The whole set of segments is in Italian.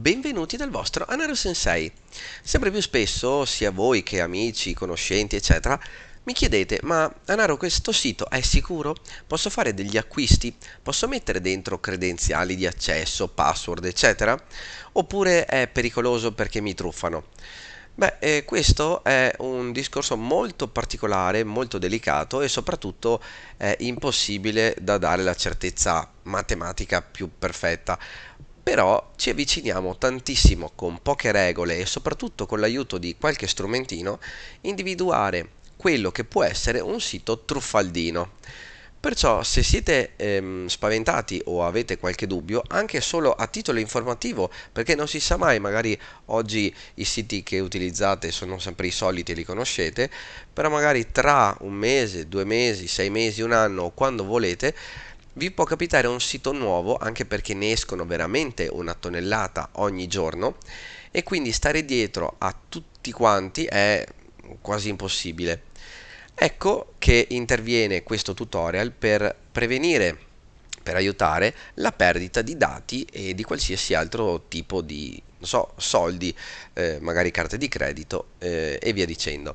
benvenuti dal vostro Anaro Sensei. Sempre più spesso, sia voi che amici, conoscenti, eccetera, mi chiedete, ma Anaro questo sito è sicuro? Posso fare degli acquisti? Posso mettere dentro credenziali di accesso, password, eccetera? Oppure è pericoloso perché mi truffano? Beh, eh, questo è un discorso molto particolare, molto delicato e soprattutto è impossibile da dare la certezza matematica più perfetta però ci avviciniamo tantissimo con poche regole e soprattutto con l'aiuto di qualche strumentino individuare quello che può essere un sito truffaldino. Perciò se siete ehm, spaventati o avete qualche dubbio, anche solo a titolo informativo, perché non si sa mai, magari oggi i siti che utilizzate sono sempre i soliti e li conoscete, però magari tra un mese, due mesi, sei mesi, un anno o quando volete, vi può capitare un sito nuovo anche perché ne escono veramente una tonnellata ogni giorno e quindi stare dietro a tutti quanti è quasi impossibile. Ecco che interviene questo tutorial per prevenire, per aiutare la perdita di dati e di qualsiasi altro tipo di so, soldi, eh, magari carte di credito eh, e via dicendo.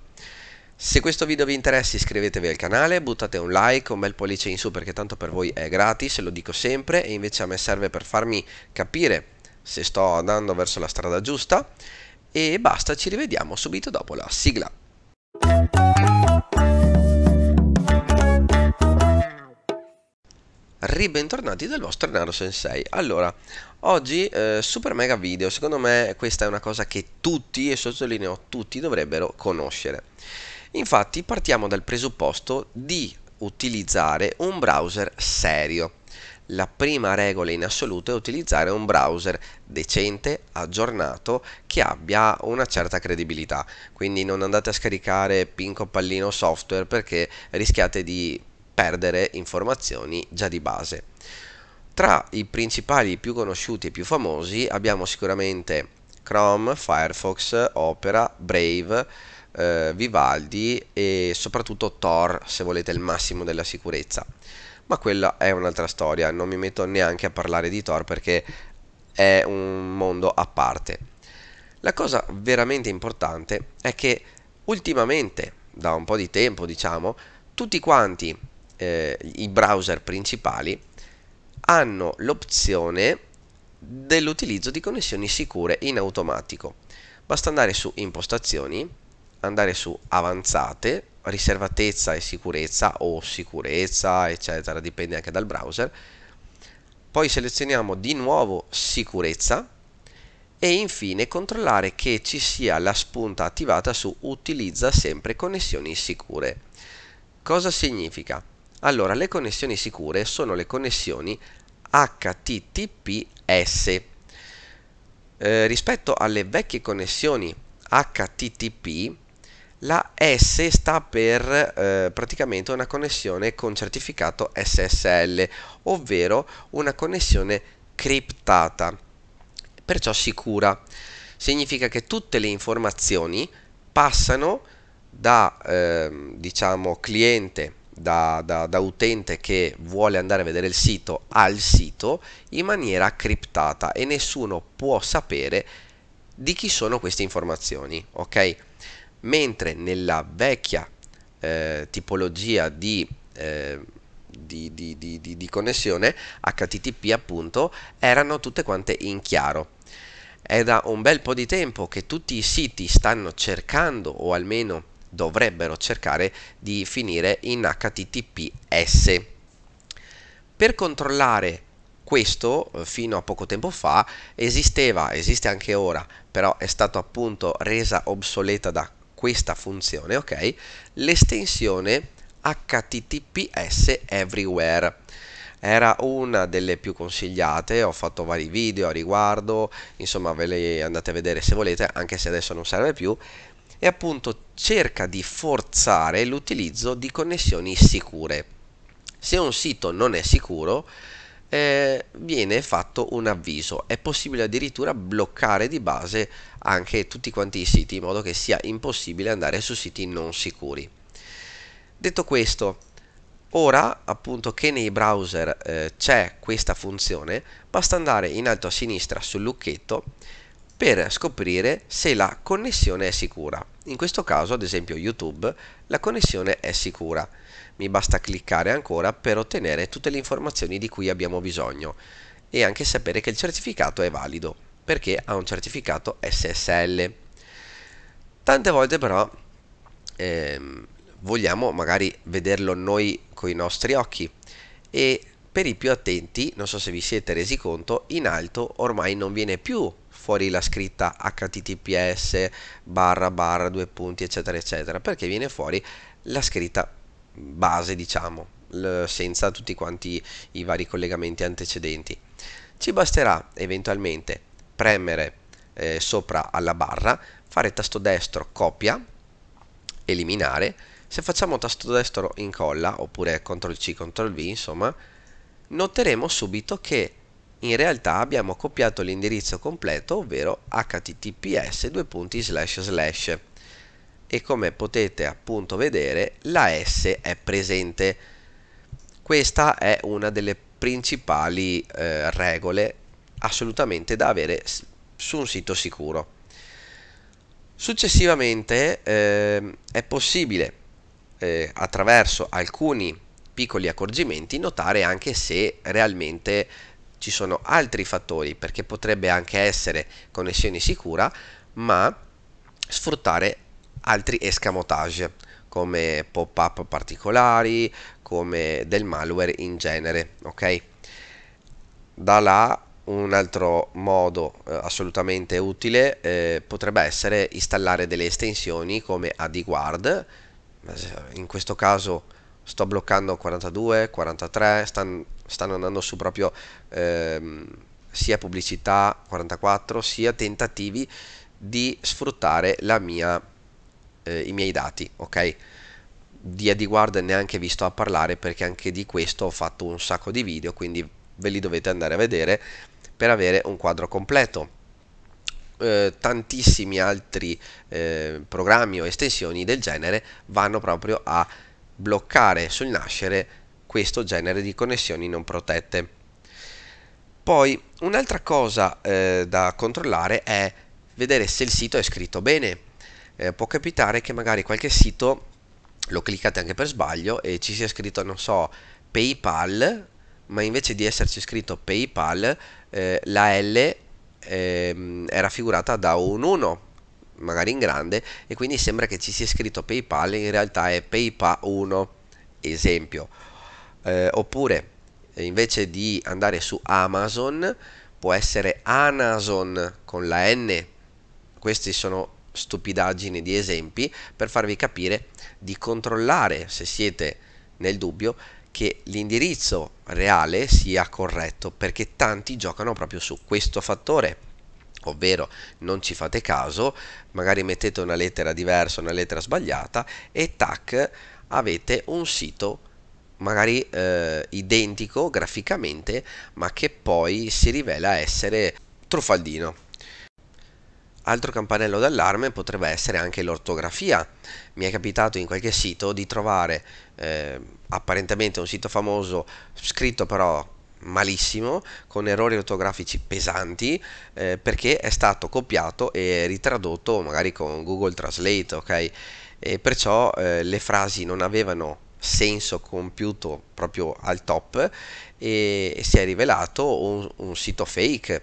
Se questo video vi interessa iscrivetevi al canale, buttate un like, un bel pollice in su perché tanto per voi è gratis, lo dico sempre e invece a me serve per farmi capire se sto andando verso la strada giusta e basta, ci rivediamo subito dopo la sigla. Ribentornati dal vostro Naro Sensei. Allora, oggi eh, super mega video, secondo me questa è una cosa che tutti, e sottolineo tutti, dovrebbero conoscere. Infatti partiamo dal presupposto di utilizzare un browser serio. La prima regola in assoluto è utilizzare un browser decente, aggiornato, che abbia una certa credibilità. Quindi non andate a scaricare Pinco Pallino Software perché rischiate di perdere informazioni già di base. Tra i principali più conosciuti e più famosi abbiamo sicuramente Chrome, Firefox, Opera, Brave, eh, Vivaldi e soprattutto Thor se volete il massimo della sicurezza ma quella è un'altra storia non mi metto neanche a parlare di Thor perché è un mondo a parte la cosa veramente importante è che ultimamente da un po' di tempo diciamo tutti quanti eh, i browser principali hanno l'opzione dell'utilizzo di connessioni sicure in automatico. Basta andare su impostazioni andare su avanzate, riservatezza e sicurezza o sicurezza eccetera, dipende anche dal browser. Poi selezioniamo di nuovo sicurezza e infine controllare che ci sia la spunta attivata su utilizza sempre connessioni sicure. Cosa significa? Allora, le connessioni sicure sono le connessioni HTTPS. Eh, rispetto alle vecchie connessioni HTTP la S sta per eh, praticamente una connessione con certificato SSL, ovvero una connessione criptata, perciò sicura. Significa che tutte le informazioni passano da eh, diciamo cliente da, da, da, utente che vuole andare a vedere il sito al sito in maniera criptata e nessuno può sapere di chi sono queste informazioni ok mentre nella vecchia eh, tipologia di, eh, di, di, di, connessione HTTP appunto erano tutte quante in chiaro. È da un bel po' di tempo che tutti i siti stanno cercando o almeno dovrebbero cercare di finire in HTTPS. Per controllare questo eh, fino a poco tempo fa esisteva, esiste anche ora, però è stata appunto resa obsoleta da questa funzione, ok, l'estensione https everywhere era una delle più consigliate, ho fatto vari video a riguardo, insomma ve le andate a vedere se volete, anche se adesso non serve più, e appunto cerca di forzare l'utilizzo di connessioni sicure. Se un sito non è sicuro, eh, viene fatto un avviso. È possibile addirittura bloccare di base anche tutti quanti i siti in modo che sia impossibile andare su siti non sicuri. Detto questo, ora appunto che nei browser eh, c'è questa funzione, basta andare in alto a sinistra sul lucchetto per scoprire se la connessione è sicura. In questo caso, ad esempio YouTube, la connessione è sicura. Mi basta cliccare ancora per ottenere tutte le informazioni di cui abbiamo bisogno e anche sapere che il certificato è valido, perché ha un certificato SSL. Tante volte però ehm, vogliamo magari vederlo noi con i nostri occhi e per i più attenti, non so se vi siete resi conto, in alto ormai non viene più fuori la scritta https barra barra due punti eccetera eccetera perché viene fuori la scritta base diciamo senza tutti quanti i vari collegamenti antecedenti ci basterà eventualmente premere eh, sopra alla barra fare tasto destro copia eliminare se facciamo tasto destro incolla oppure ctrl c ctrl v insomma noteremo subito che in realtà abbiamo copiato l'indirizzo completo ovvero https e come potete appunto vedere la S è presente questa è una delle principali eh, regole assolutamente da avere su un sito sicuro successivamente eh, è possibile eh, attraverso alcuni piccoli accorgimenti notare anche se realmente ci sono altri fattori perché potrebbe anche essere connessione sicura ma sfruttare altri escamotage come pop-up particolari, come del malware in genere, ok? Da là un altro modo eh, assolutamente utile eh, potrebbe essere installare delle estensioni come AD Guard. Eh, in questo caso sto bloccando 42, 43, stan stanno andando su proprio ehm, sia pubblicità 44 sia tentativi di sfruttare mia, eh, i miei dati ok di Eddie neanche vi sto a parlare perché anche di questo ho fatto un sacco di video quindi ve li dovete andare a vedere per avere un quadro completo eh, tantissimi altri eh, programmi o estensioni del genere vanno proprio a bloccare sul nascere questo genere di connessioni non protette. Poi un'altra cosa eh, da controllare è vedere se il sito è scritto bene. Eh, può capitare che magari qualche sito lo cliccate anche per sbaglio e ci sia scritto, non so, PayPal, ma invece di esserci scritto PayPal, eh, la L ehm, è raffigurata da un 1 magari in grande e quindi sembra che ci sia scritto PayPal in realtà è PayPal 1 esempio eh, oppure eh, invece di andare su Amazon può essere Amazon con la N questi sono stupidaggini di esempi per farvi capire di controllare se siete nel dubbio che l'indirizzo reale sia corretto perché tanti giocano proprio su questo fattore ovvero non ci fate caso magari mettete una lettera diversa una lettera sbagliata e tac avete un sito magari eh, identico graficamente, ma che poi si rivela essere truffaldino. Altro campanello d'allarme potrebbe essere anche l'ortografia. Mi è capitato in qualche sito di trovare eh, apparentemente un sito famoso scritto però malissimo, con errori ortografici pesanti, eh, perché è stato copiato e ritradotto magari con Google Translate, ok? E perciò eh, le frasi non avevano senso compiuto proprio al top e si è rivelato un, un sito fake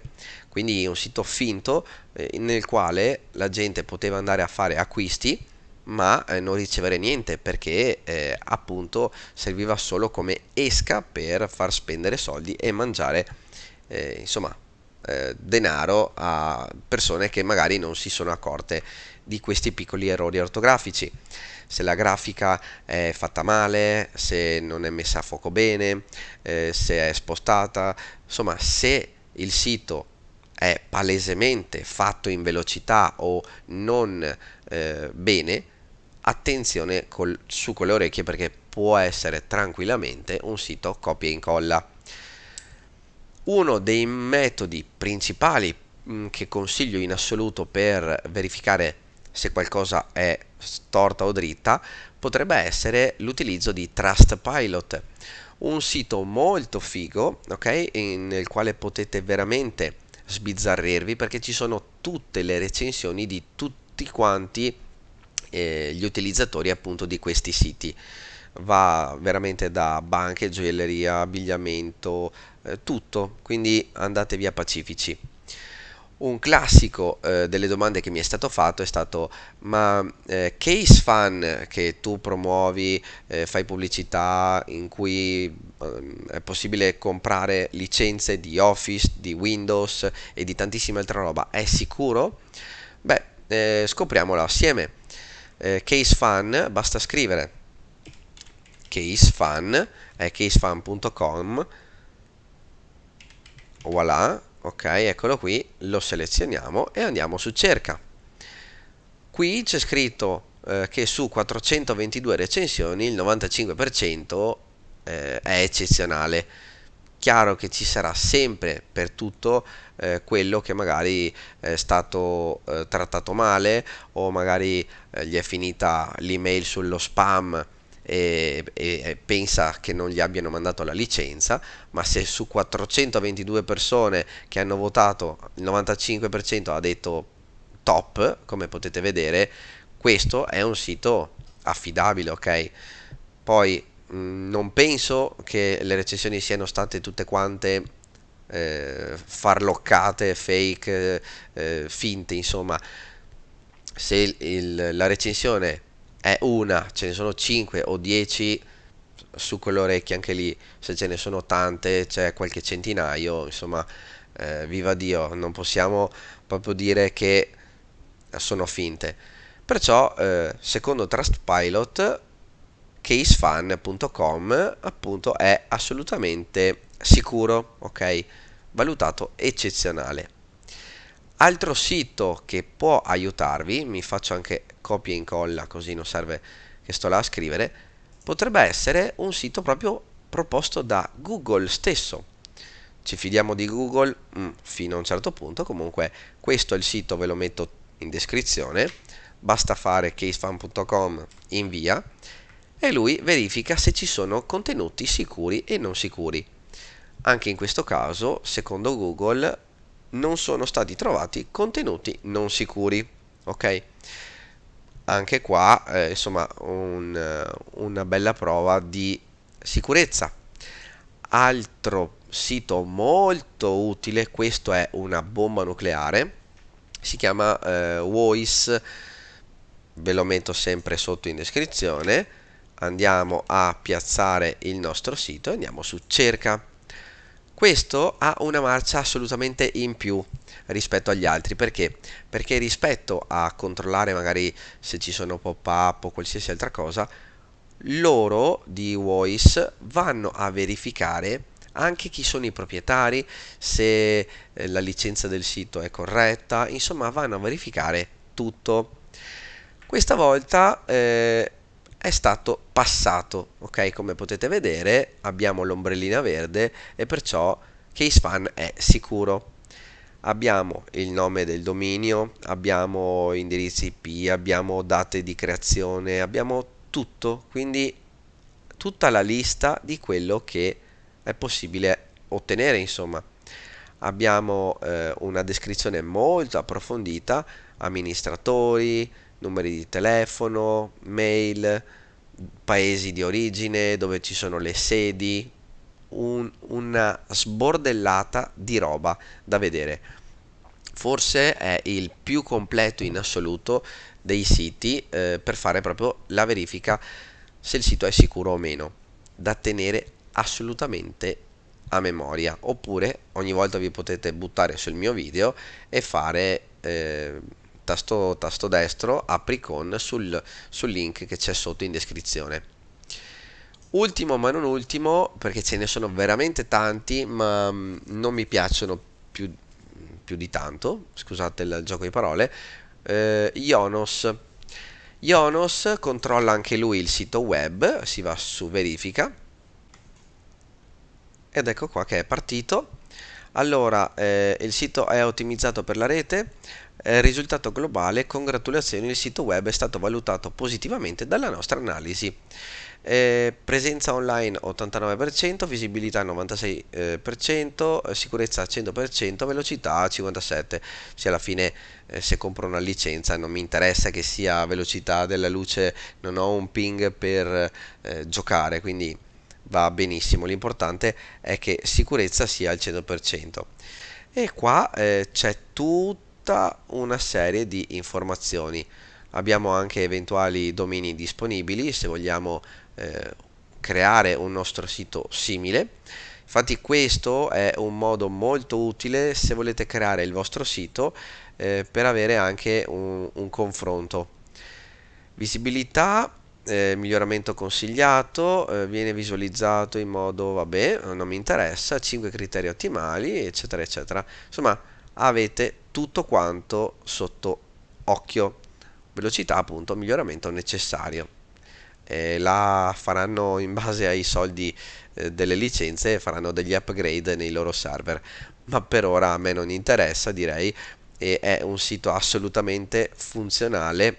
quindi un sito finto eh, nel quale la gente poteva andare a fare acquisti ma eh, non ricevere niente perché eh, appunto serviva solo come esca per far spendere soldi e mangiare eh, insomma denaro a persone che magari non si sono accorte di questi piccoli errori ortografici se la grafica è fatta male, se non è messa a fuoco bene, eh, se è spostata, insomma se il sito è palesemente fatto in velocità o non eh, bene, attenzione col, su quelle orecchie perché può essere tranquillamente un sito copia e incolla. Uno dei metodi principali mm, che consiglio in assoluto per verificare se qualcosa è storta o dritta, potrebbe essere l'utilizzo di Trustpilot, un sito molto figo, ok? In, nel quale potete veramente sbizzarrirvi perché ci sono tutte le recensioni di tutti quanti eh, gli utilizzatori appunto di questi siti. Va veramente da banche, gioielleria, abbigliamento, eh, tutto, quindi andate via pacifici un classico eh, delle domande che mi è stato fatto è stato ma eh, case fan che tu promuovi, eh, fai pubblicità in cui ehm, è possibile comprare licenze di Office, di Windows e di tantissima altra roba, è sicuro? Beh, eh, scopriamolo assieme. Eh, case fan, basta scrivere case fan, è casefan.com, voilà, ok eccolo qui lo selezioniamo e andiamo su cerca qui c'è scritto eh, che su 422 recensioni il 95% eh, è eccezionale chiaro che ci sarà sempre per tutto eh, quello che magari è stato eh, trattato male o magari eh, gli è finita l'email sullo spam e, e, pensa che non gli abbiano mandato la licenza, ma se su 422 persone che hanno votato il 95% ha detto top, come potete vedere, questo è un sito affidabile, ok? Poi mh, mm, non penso che le recensioni siano state tutte quante eh, farloccate, fake, eh, finte, insomma, se il, la recensione è una, ce ne sono 5 o 10 su quell'orecchia, anche lì se ce ne sono tante, c'è qualche centinaio, insomma, eh, viva Dio, non possiamo proprio dire che sono finte. Perciò, eh, secondo Trustpilot, casefan.com appunto è assolutamente sicuro, ok? Valutato eccezionale altro sito che può aiutarvi mi faccio anche copia e incolla così non serve che sto là a scrivere potrebbe essere un sito proprio proposto da Google stesso ci fidiamo di Google mh, mm, fino a un certo punto comunque questo è il sito ve lo metto in descrizione basta fare casefan.com invia e lui verifica se ci sono contenuti sicuri e non sicuri anche in questo caso secondo Google non sono stati trovati contenuti non sicuri. Ok? Anche qua, eh, insomma, un, eh, una bella prova di sicurezza. Altro sito molto utile, questo è una bomba nucleare, si chiama eh, Voice, ve lo metto sempre sotto in descrizione, andiamo a piazzare il nostro sito e andiamo su cerca questo ha una marcia assolutamente in più rispetto agli altri perché perché rispetto a controllare magari se ci sono pop up o qualsiasi altra cosa loro di voice vanno a verificare anche chi sono i proprietari se eh, la licenza del sito è corretta insomma vanno a verificare tutto questa volta eh, è stato passato, ok? Come potete vedere abbiamo l'ombrellina verde e perciò CaseFan è sicuro. Abbiamo il nome del dominio, abbiamo indirizzi IP, abbiamo date di creazione, abbiamo tutto, quindi tutta la lista di quello che è possibile ottenere, insomma. Abbiamo eh, una descrizione molto approfondita, amministratori, numeri di telefono, mail, paesi di origine, dove ci sono le sedi, un, una sbordellata di roba da vedere. Forse è il più completo in assoluto dei siti eh, per fare proprio la verifica se il sito è sicuro o meno, da tenere assolutamente a memoria. Oppure ogni volta vi potete buttare sul mio video e fare... Eh, tasto, tasto destro apri con sul, sul link che c'è sotto in descrizione ultimo ma non ultimo perché ce ne sono veramente tanti ma mm, non mi piacciono più, più di tanto scusate il gioco di parole eh, Ionos Ionos controlla anche lui il sito web si va su verifica ed ecco qua che è partito allora eh, il sito è ottimizzato per la rete eh, risultato globale, congratulazioni, il sito web è stato valutato positivamente dalla nostra analisi. Eh, presenza online 89%, visibilità 96%, eh, sicurezza 100%, velocità 57%. Se alla fine eh, se compro una licenza non mi interessa che sia velocità della luce, non ho un ping per eh, giocare, quindi va benissimo. L'importante è che sicurezza sia al 100%. E qua eh, c'è tutto tutta una serie di informazioni. Abbiamo anche eventuali domini disponibili se vogliamo eh, creare un nostro sito simile. Infatti questo è un modo molto utile se volete creare il vostro sito eh, per avere anche un, un confronto. Visibilità, eh, miglioramento consigliato, eh, viene visualizzato in modo vabbè, non mi interessa, 5 criteri ottimali, eccetera, eccetera. Insomma, avete tutto quanto sotto occhio velocità appunto miglioramento necessario eh, la faranno in base ai soldi eh, delle licenze faranno degli upgrade nei loro server ma per ora a me non interessa direi e è un sito assolutamente funzionale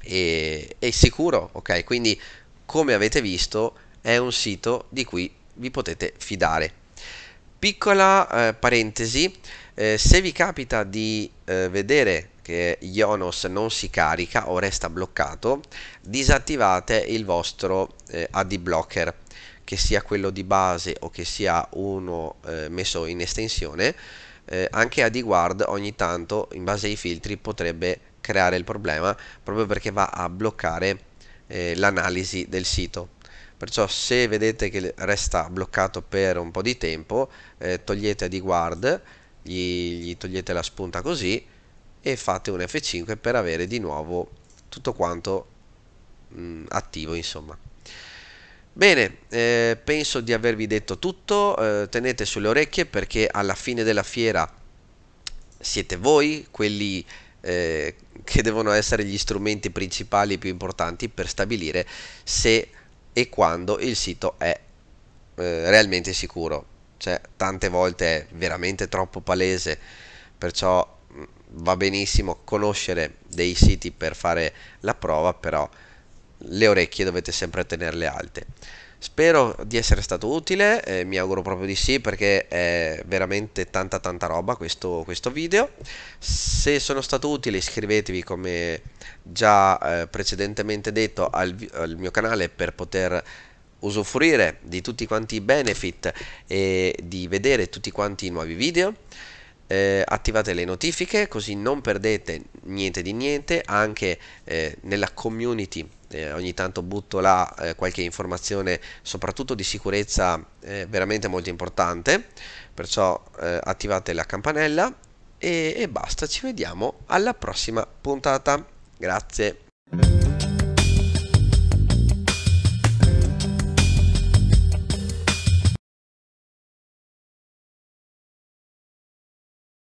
e, e sicuro ok quindi come avete visto è un sito di cui vi potete fidare piccola eh, parentesi eh, se vi capita di eh, vedere che Ionos non si carica o resta bloccato, disattivate il vostro eh, AD blocker, che sia quello di base o che sia uno eh, messo in estensione. Eh, anche AD guard ogni tanto in base ai filtri potrebbe creare il problema proprio perché va a bloccare eh, l'analisi del sito perciò se vedete che resta bloccato per un po' di tempo eh, togliete AD guard gli, gli togliete la spunta così e fate un F5 per avere di nuovo tutto quanto mh, mm, attivo insomma Bene, eh, penso di avervi detto tutto, eh, tenete sulle orecchie perché alla fine della fiera siete voi quelli eh, che devono essere gli strumenti principali più importanti per stabilire se e quando il sito è eh, realmente sicuro cioè tante volte è veramente troppo palese, perciò va benissimo conoscere dei siti per fare la prova, però le orecchie dovete sempre tenerle alte. Spero di essere stato utile, eh, mi auguro proprio di sì perché è veramente tanta tanta roba questo, questo video. Se sono stato utile iscrivetevi come già eh, precedentemente detto al, al mio canale per poter usufruire di tutti quanti i benefit e di vedere tutti quanti i nuovi video eh, attivate le notifiche così non perdete niente di niente anche eh, nella community eh, ogni tanto butto là eh, qualche informazione soprattutto di sicurezza eh, veramente molto importante perciò eh, attivate la campanella e, e basta ci vediamo alla prossima puntata grazie